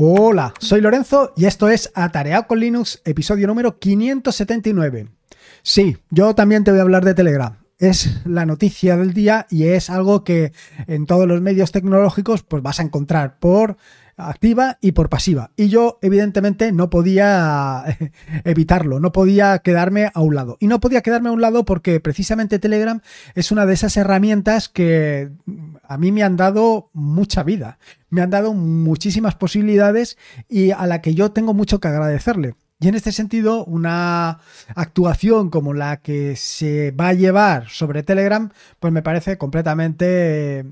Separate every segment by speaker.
Speaker 1: Hola, soy Lorenzo y esto es Atareado con Linux, episodio número 579. Sí, yo también te voy a hablar de Telegram. Es la noticia del día y es algo que en todos los medios tecnológicos pues vas a encontrar por activa y por pasiva. Y yo evidentemente no podía evitarlo, no podía quedarme a un lado. Y no podía quedarme a un lado porque precisamente Telegram es una de esas herramientas que a mí me han dado mucha vida, me han dado muchísimas posibilidades y a la que yo tengo mucho que agradecerle. Y en este sentido, una actuación como la que se va a llevar sobre Telegram, pues me parece completamente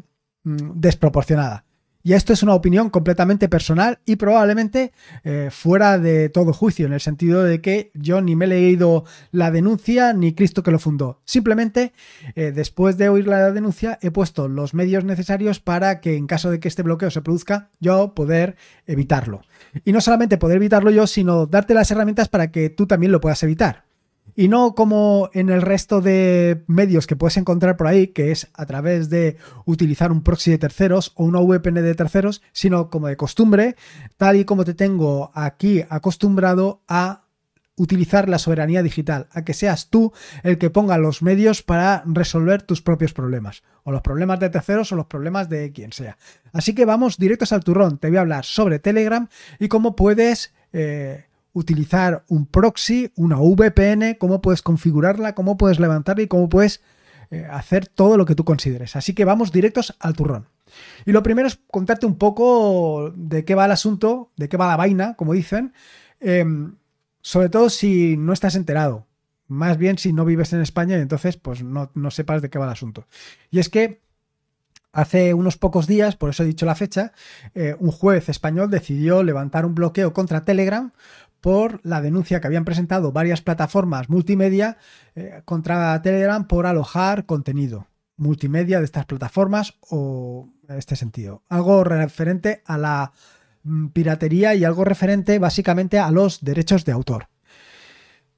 Speaker 1: mm, desproporcionada. Y esto es una opinión completamente personal y probablemente eh, fuera de todo juicio, en el sentido de que yo ni me he leído la denuncia ni Cristo que lo fundó. Simplemente, eh, después de oír la denuncia, he puesto los medios necesarios para que en caso de que este bloqueo se produzca, yo poder evitarlo. Y no solamente poder evitarlo yo, sino darte las herramientas para que tú también lo puedas evitar y no como en el resto de medios que puedes encontrar por ahí, que es a través de utilizar un proxy de terceros o una VPN de terceros, sino como de costumbre, tal y como te tengo aquí acostumbrado a utilizar la soberanía digital, a que seas tú el que ponga los medios para resolver tus propios problemas, o los problemas de terceros o los problemas de quien sea. Así que vamos directos al turrón, te voy a hablar sobre Telegram y cómo puedes... Eh, utilizar un proxy, una VPN, cómo puedes configurarla, cómo puedes levantarla y cómo puedes eh, hacer todo lo que tú consideres. Así que vamos directos al turrón. Y lo primero es contarte un poco de qué va el asunto, de qué va la vaina, como dicen, em, sobre todo si no estás enterado. Más bien si no vives en España y entonces pues no, sepas de qué va el asunto. Y es que Hace unos pocos días, por eso he dicho la fecha, eh, un juez español decidió levantar un bloqueo contra Telegram por la denuncia que habían presentado varias plataformas multimedia eh, contra Telegram por alojar contenido multimedia de estas plataformas o en este sentido. Algo referente a la mm, piratería y algo referente básicamente a los derechos de autor.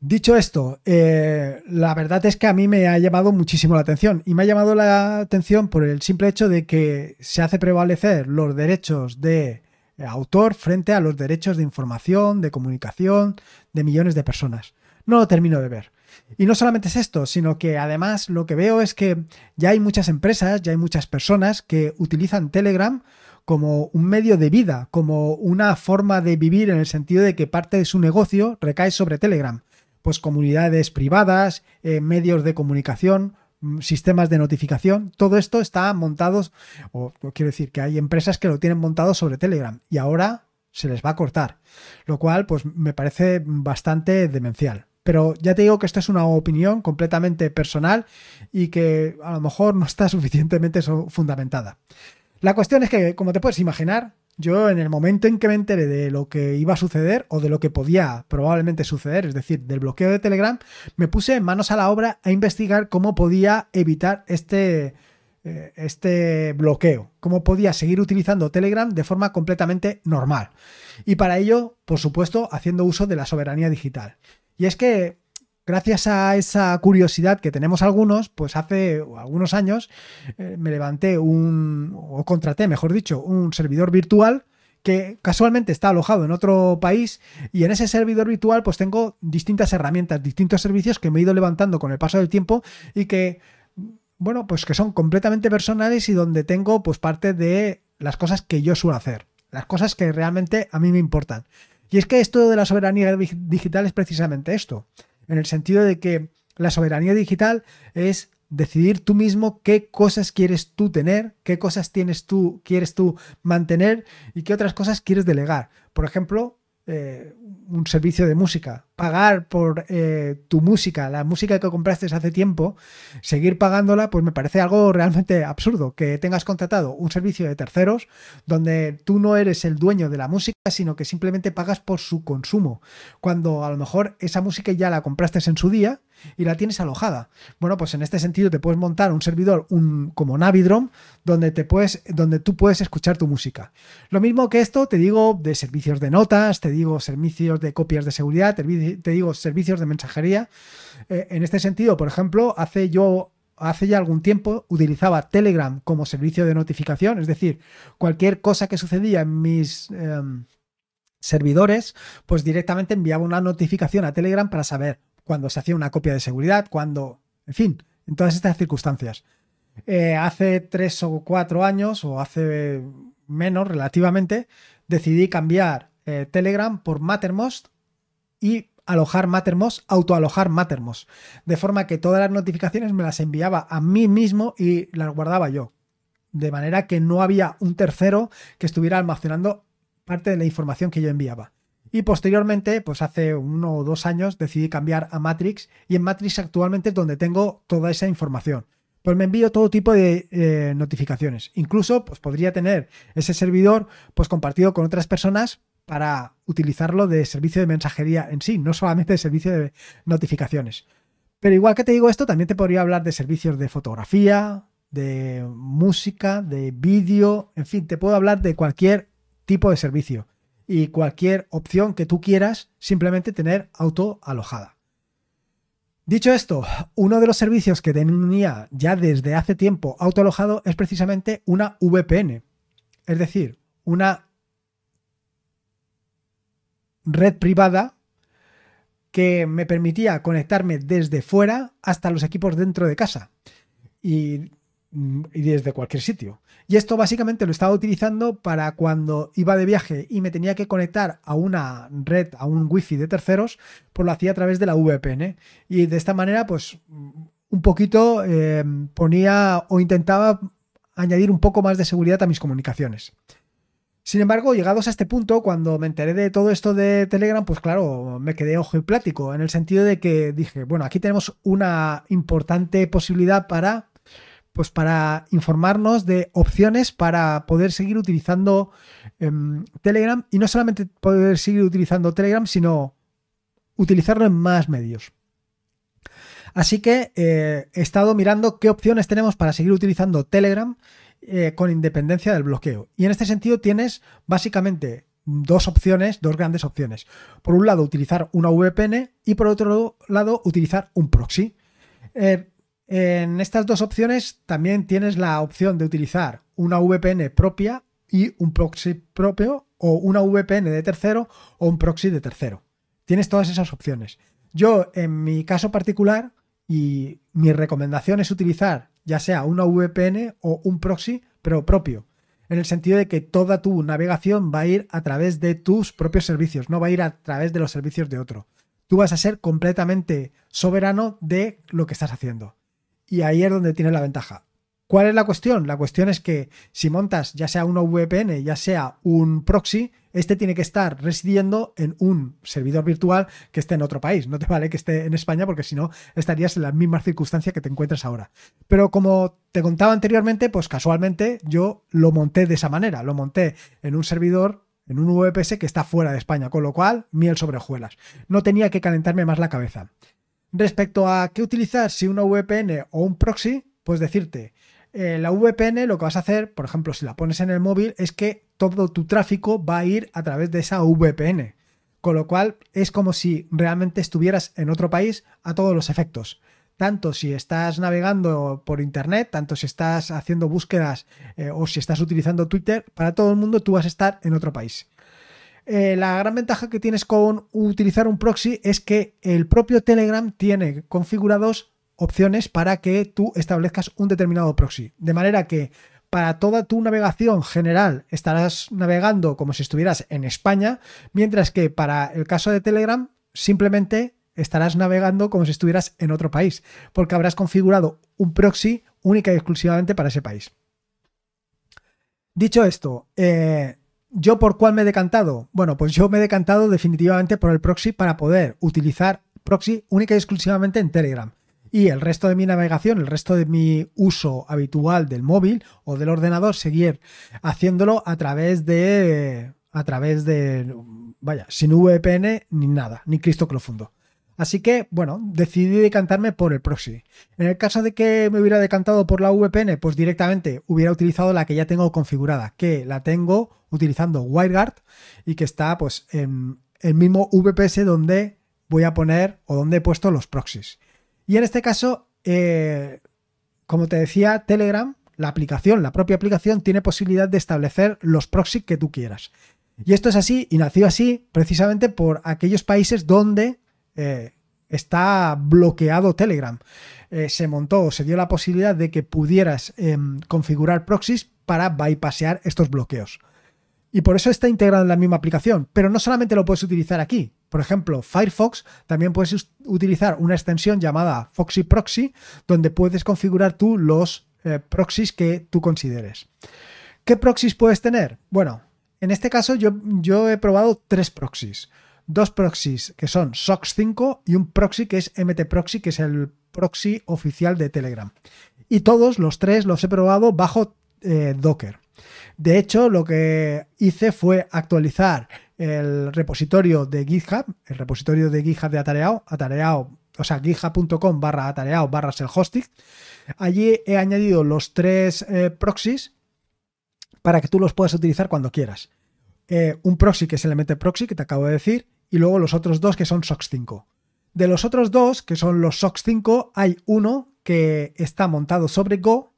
Speaker 1: Dicho esto, eh, la verdad es que a mí me ha llamado muchísimo la atención y me ha llamado la atención por el simple hecho de que se hace prevalecer los derechos de eh, autor frente a los derechos de información, de comunicación, de millones de personas. No lo termino de ver. Y no solamente es esto, sino que además lo que veo es que ya hay muchas empresas, ya hay muchas personas que utilizan Telegram como un medio de vida, como una forma de vivir en el sentido de que parte de su negocio recae sobre Telegram. Pues comunidades privadas, eh, medios de comunicación, Mm, sistemas de notificación, todo esto está montados, o quiero decir que hay empresas que lo tienen montado sobre Telegram y ahora se les va a cortar, lo cual pues me parece bastante demencial. Pero ya te digo que esto es una opinión completamente personal y que a lo mejor no está suficientemente fundamentada. La cuestión es que, como te puedes imaginar, yo en el momento en que me enteré de lo que iba a suceder o de lo que podía probablemente suceder, es decir, del bloqueo de Telegram, me puse manos a la obra a investigar cómo podía evitar este, eh, este bloqueo, cómo podía seguir utilizando Telegram de forma completamente normal. Y para ello, por supuesto, haciendo uso de la soberanía digital. Y es que gracias a esa curiosidad que tenemos algunos, pues hace algunos años eh, me levanté un, o contraté, mejor dicho, un servidor virtual que casualmente está alojado en otro país y en ese servidor virtual pues tengo distintas herramientas, distintos servicios que me he ido levantando con el paso del tiempo y que bueno, pues que son completamente personales y donde tengo pues parte de las cosas que yo suelo hacer, las cosas que realmente a mí me importan. Y es que esto de la soberanía digital es precisamente esto en el sentido de que la soberanía digital es decidir tú mismo qué cosas quieres tú tener, qué cosas tienes tú, quieres tú mantener y qué otras cosas quieres delegar. Por ejemplo, eh, un servicio de música, pagar por eh, tu música, la música que compraste hace tiempo, seguir pagándola, pues me parece algo realmente absurdo, que tengas contratado un servicio de terceros donde tú no eres el dueño de la música, sino que simplemente pagas por su consumo, cuando a lo mejor esa música ya la compraste en su día y la tienes alojada. Bueno, pues en este sentido te puedes montar un servidor un, como Navidrom donde, te puedes, donde tú puedes escuchar tu música. Lo mismo que esto, te digo, de servicios de notas, te digo servicios de copias de seguridad, digo eh, te digo, servicios de mensajería. Eh, en este sentido, por ejemplo, hace yo hace ya algún tiempo utilizaba Telegram como servicio de notificación, es decir, cualquier cosa que sucedía en mis em, servidores, pues directamente enviaba una notificación a Telegram para saber cuando se hacía una copia de seguridad, cuando, en fin, en todas estas circunstancias. Eh, hace tres o cuatro años, o hace menos relativamente, decidí cambiar Telegram por Mattermost y alojar Mattermost, autoalojar Mattermost. De forma que todas las notificaciones me las enviaba a mí mismo y las guardaba yo. De manera que no había un tercero que estuviera almacenando parte de la información que yo enviaba. Y posteriormente, pues hace uno o dos años, decidí cambiar a Matrix y en Matrix actualmente es donde tengo toda esa información pues me envío todo tipo de eh, notificaciones. Incluso, pues podría tener ese servidor pues compartido con otras personas para utilizarlo de servicio de mensajería en sí, no solamente de servicio de notificaciones. Pero igual que te digo esto, también te podría hablar de servicios de fotografía, de música, de vídeo, en fin, te puedo hablar de cualquier tipo de servicio y cualquier opción que tú quieras simplemente tener auto alojada. Dicho esto, uno de los servicios que tenía ya desde hace tiempo auto alojado es precisamente una VPN, es decir, una red privada que me permitía conectarme desde fuera hasta los equipos dentro de casa y, desde cualquier sitio. Y esto básicamente lo estaba utilizando para cuando iba de viaje y me tenía que conectar a una red, a un wifi de terceros, pues lo hacía a través de la VPN. Y de esta manera, pues un poquito eh, ponía o intentaba añadir un poco más de seguridad a mis comunicaciones. Sin embargo, llegados a este punto, cuando me enteré de todo esto de Telegram, pues claro, me quedé ojo y plático, en el sentido de que dije, bueno, aquí tenemos una importante posibilidad para, pues para informarnos de opciones para poder seguir utilizando em, Telegram y no solamente poder seguir utilizando Telegram, sino utilizarlo en más medios. Así que eh, he estado mirando qué opciones tenemos para seguir utilizando Telegram eh, con independencia del bloqueo. Y en este sentido tienes básicamente dos opciones, dos grandes opciones. Por un lado, utilizar una VPN y por otro lado, utilizar un proxy. Eh, en estas dos opciones también tienes la opción de utilizar una VPN propia y un proxy propio o una VPN de tercero o un proxy de tercero. Tienes todas esas opciones. Yo, en mi caso particular, y mi recomendación es utilizar ya sea una VPN o un proxy, pero propio. En el sentido de que toda tu navegación va a ir a través de tus propios servicios, no va a ir a través de los servicios de otro. Tú vas a ser completamente soberano de lo que estás haciendo. Y ahí es donde tienes la ventaja. ¿Cuál es la cuestión? La cuestión es que si montas ya sea una VPN, ya sea un proxy, este tiene que estar residiendo en un servidor virtual que esté en otro país. No te vale que esté en España porque si no estarías en las mismas circunstancias que te encuentras ahora. Pero como te contaba anteriormente, pues casualmente yo lo monté de esa manera. Lo monté en un servidor en un VPS que está fuera de España, con lo cual miel sobre hojuelas. No tenía que calentarme más la cabeza. Respecto a qué utilizar si una VPN o un proxy, pues decirte, eh, la VPN lo que vas a hacer, por ejemplo, si la pones en el móvil, es que todo tu tráfico va a ir a través de esa VPN. Con lo cual es como si realmente estuvieras en otro país a todos los efectos. Tanto si estás navegando por internet, tanto si estás haciendo búsquedas eh, o si estás utilizando Twitter, para todo el mundo tú vas a estar en otro país. Eh, la gran ventaja que tienes con utilizar un proxy es que el propio Telegram tiene configurados opciones para que tú establezcas un determinado proxy. De manera que para toda tu navegación general estarás navegando como si estuvieras en España, mientras que para el caso de Telegram simplemente estarás navegando como si estuvieras en otro país, porque habrás configurado un proxy única y exclusivamente para ese país. Dicho esto, eh, ¿yo por cuál me he decantado? Bueno, pues yo me he decantado definitivamente por el proxy para poder utilizar proxy única y exclusivamente en Telegram y el resto de mi navegación, el resto de mi uso habitual del móvil o del ordenador, seguir haciéndolo a través de, a través de, vaya, sin VPN ni nada, ni Cristo que lo Así que, bueno, decidí decantarme por el proxy. En el caso de que me hubiera decantado por la VPN, pues directamente hubiera utilizado la que ya tengo configurada, que la tengo utilizando WireGuard y que está pues en el mismo VPS donde voy a poner o donde he puesto los proxies. Y en este caso, eh, como te decía, Telegram, la aplicación, la propia aplicación, tiene posibilidad de establecer los proxies que tú quieras. Y esto es así, y nació así precisamente por aquellos países donde eh, está bloqueado Telegram. Eh, se montó o se dio la posibilidad de que pudieras em, configurar proxies para bypassear estos bloqueos. Y por eso está integrado en la misma aplicación. Pero no solamente lo puedes utilizar aquí, por ejemplo, Firefox también puedes utilizar una extensión llamada Foxy Proxy, donde puedes configurar tú los eh, proxies que tú consideres. ¿Qué proxies puedes tener? Bueno, en este caso yo, yo he probado tres proxies. Dos proxies que son SOX5 y un proxy que es MTProxy, que es el proxy oficial de Telegram. Y todos los tres los he probado bajo eh, Docker. De hecho, lo que hice fue actualizar el repositorio de GitHub, el repositorio de GitHub de Atareao, Atareao, o sea, github.com barra Atareao barra el Allí he añadido los tres eh, proxies para que tú los puedas utilizar cuando quieras. Eh, un proxy que es Element Proxy, que te acabo de decir, y luego los otros dos que son SOX 5. De los otros dos, que son los SOX 5, hay uno que está montado sobre Go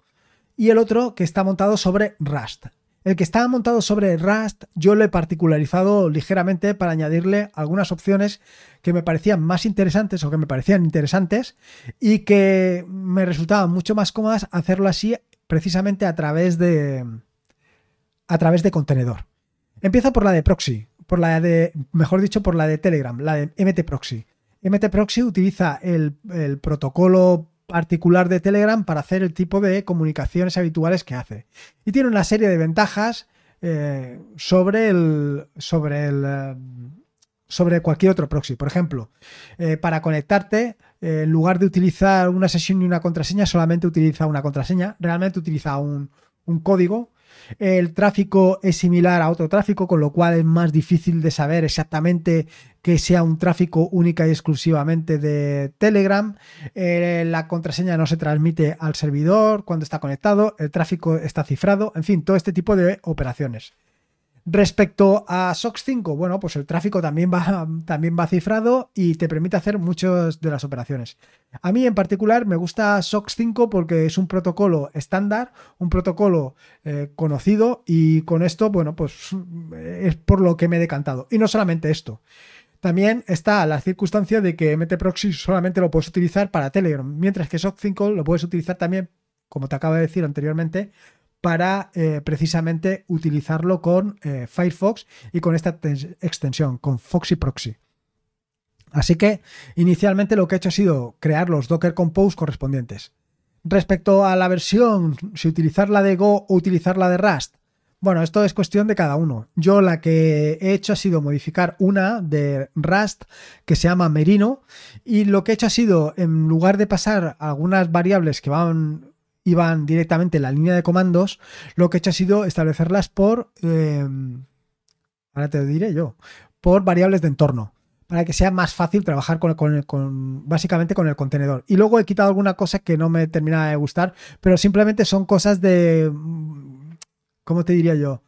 Speaker 1: y el otro que está montado sobre Rust. El que estaba montado sobre Rust yo lo he particularizado ligeramente para añadirle algunas opciones que me parecían más interesantes o que me parecían interesantes y que me resultaban mucho más cómodas hacerlo así precisamente a través de a través de contenedor. Empiezo por la de proxy, por la de mejor dicho por la de Telegram, la de MT proxy. MT proxy utiliza el protocolo particular de Telegram para hacer el tipo de comunicaciones habituales que hace. Y tiene una serie de ventajas eh, sobre el. sobre el. Eh, sobre cualquier otro proxy. Por ejemplo, eh, para conectarte, en lugar de utilizar una sesión y una contraseña, solamente utiliza una contraseña. Realmente utiliza un, un código el tráfico es similar a otro tráfico, con lo cual es más difícil de saber exactamente que sea un tráfico única y exclusivamente de Telegram. Eh, la contraseña no se transmite al servidor cuando está conectado, el tráfico está cifrado, en fin, todo este tipo de operaciones. Respecto a SOX 5, bueno, pues el tráfico también va, también va cifrado y te permite hacer muchas de las operaciones. A mí en particular me gusta SOX 5 porque es un protocolo estándar, un protocolo eh, conocido y con esto, bueno, pues mm, es por lo que me he decantado. Y no solamente esto. También está la circunstancia de que MT-Proxy solamente lo puedes utilizar para Telegram, mientras que SOX 5 lo puedes utilizar también, como te acabo de decir anteriormente, para eh, precisamente utilizarlo con eh, Firefox y con esta extensión, con Foxy Proxy. Así que inicialmente lo que he hecho ha sido crear los Docker Compose correspondientes. Respecto a la versión, si utilizar la de Go o utilizar la de Rust, bueno, esto es cuestión de cada uno. Yo la que he hecho ha sido modificar una de Rust que se llama Merino y lo que he hecho ha sido, en lugar de pasar algunas variables que van iban directamente en la línea de comandos, lo que he hecho ha sido establecerlas por, eh, ahora te diré yo, por variables de entorno para que sea más fácil trabajar básicamente con el contenedor. Y luego he quitado alguna cosa que no me terminaba de gustar, pero simplemente son cosas de, ¿cómo te diría yo?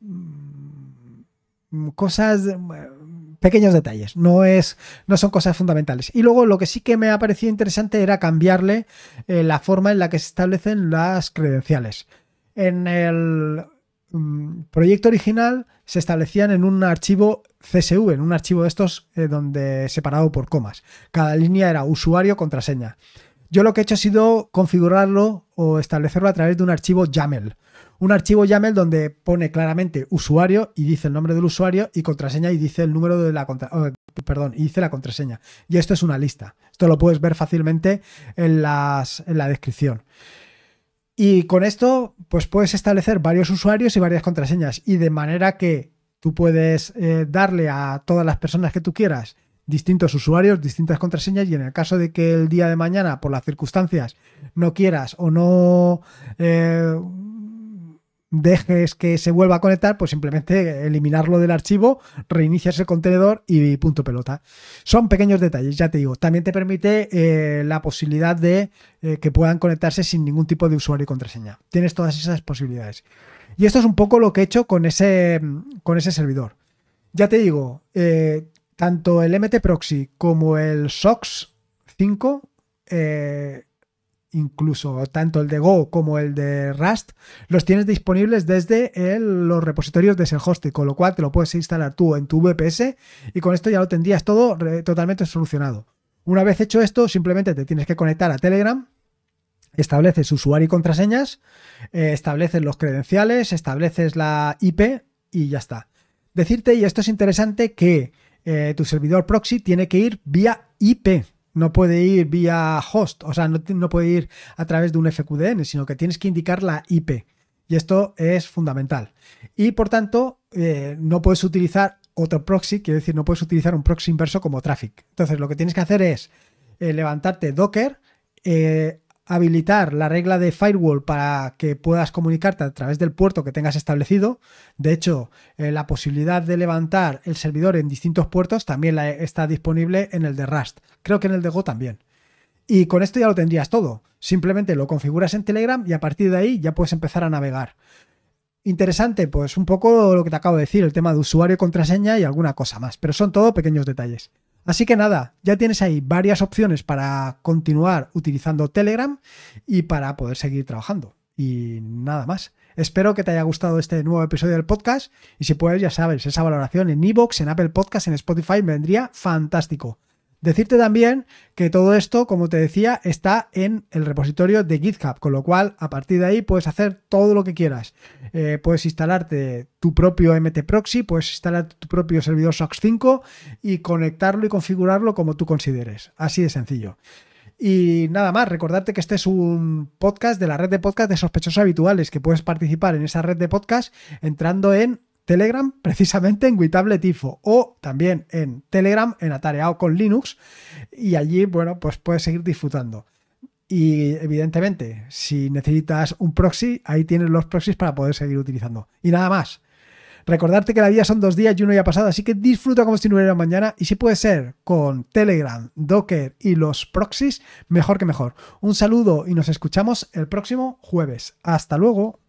Speaker 1: Mm, cosas, pequeños detalles, no, es, no son cosas fundamentales. Y luego lo que sí que me ha parecido interesante era cambiarle eh, la forma en la que se establecen las credenciales. En el mm, proyecto original se establecían en un archivo CSV, en un archivo de estos eh, donde separado por comas. Cada línea era usuario, contraseña. Yo lo que he hecho ha sido configurarlo o establecerlo a través de un archivo YAML un archivo YAML donde pone claramente usuario y dice el nombre del usuario y contraseña y dice el número de la contraseña. Oh, perdón, y dice la contraseña. Y esto es una lista. Esto lo puedes ver fácilmente en, en la descripción. Y con esto, pues puedes establecer varios usuarios y varias contraseñas. Y de manera que tú puedes eh, darle a todas las personas que tú quieras distintos usuarios, distintas contraseñas y en el caso de que el día de mañana, por las circunstancias, no quieras o no eh, dejes que se vuelva a conectar, pues simplemente eliminarlo del archivo, reinicias el contenedor y punto pelota. Son pequeños detalles, ya te digo. También te permite eh, la posibilidad de eh, que puedan conectarse sin ningún tipo de usuario y contraseña. Tienes todas esas posibilidades. Y esto es un poco lo que he hecho con ese, con ese servidor. Ya te digo, eh, tanto el MT Proxy como el SOX 5 incluso tanto el de Go como el de Rust, los tienes disponibles desde los repositorios de ese hosting, con lo cual te lo puedes instalar tú en tu VPS y con esto ya lo tendrías todo totalmente solucionado. Una vez hecho esto, simplemente te tienes que conectar a Telegram, estableces usuario y contraseñas, eh, estableces los credenciales, estableces la IP y ya está. Decirte, y esto es interesante, que eh, tu servidor proxy tiene que ir vía IP. No puede ir vía host, o sea, no, no puede ir a través de un FQDN, sino que tienes que indicar la IP. Y esto es fundamental. Y por tanto, eh, no puedes utilizar otro proxy, Quiero decir, no puedes utilizar un proxy inverso como traffic. Entonces, lo que tienes que hacer es eh, levantarte Docker, eh, habilitar la regla de firewall para que puedas comunicarte a través del puerto que tengas establecido. De hecho, eh, la posibilidad de levantar el servidor en distintos puertos también está disponible en el de Rust. Creo que en el de Go también. Y con esto ya lo tendrías todo. Simplemente lo configuras en Telegram y a partir de ahí ya puedes empezar a navegar. Interesante, pues un poco lo que te acabo de decir, el tema de usuario, contraseña y alguna cosa más. Pero son todo pequeños detalles. Así que nada, ya tienes ahí varias opciones para continuar utilizando Telegram y para poder seguir trabajando. Y nada más. Espero que te haya gustado este nuevo episodio del podcast y si puedes, ya sabes, esa valoración en iVoox, en Apple Podcast, en Spotify me vendría fantástico. Decirte también que todo esto, como te decía, está en el repositorio de GitHub, con lo cual a partir de ahí puedes hacer todo lo que quieras. Eh, puedes instalarte tu propio MT-Proxy, puedes instalar tu propio servidor SOX 5 y conectarlo y configurarlo como tú consideres. Así de sencillo. Y nada más, recordarte que este es un podcast de la red de podcast de sospechosos habituales, que puedes participar en esa red de podcast entrando en Telegram precisamente en Guitable Tifo o también en Telegram en Atareado con Linux y allí, bueno, pues puedes seguir disfrutando. Y evidentemente, si necesitas un proxy, ahí tienes los proxies para poder seguir utilizando. Y nada más. Recordarte que la vida son dos días y uno ya pasado, así que disfruta como si no hubiera mañana. Y si puede ser con Telegram, Docker y los proxies, mejor que mejor. Un saludo y nos escuchamos el próximo jueves. Hasta luego.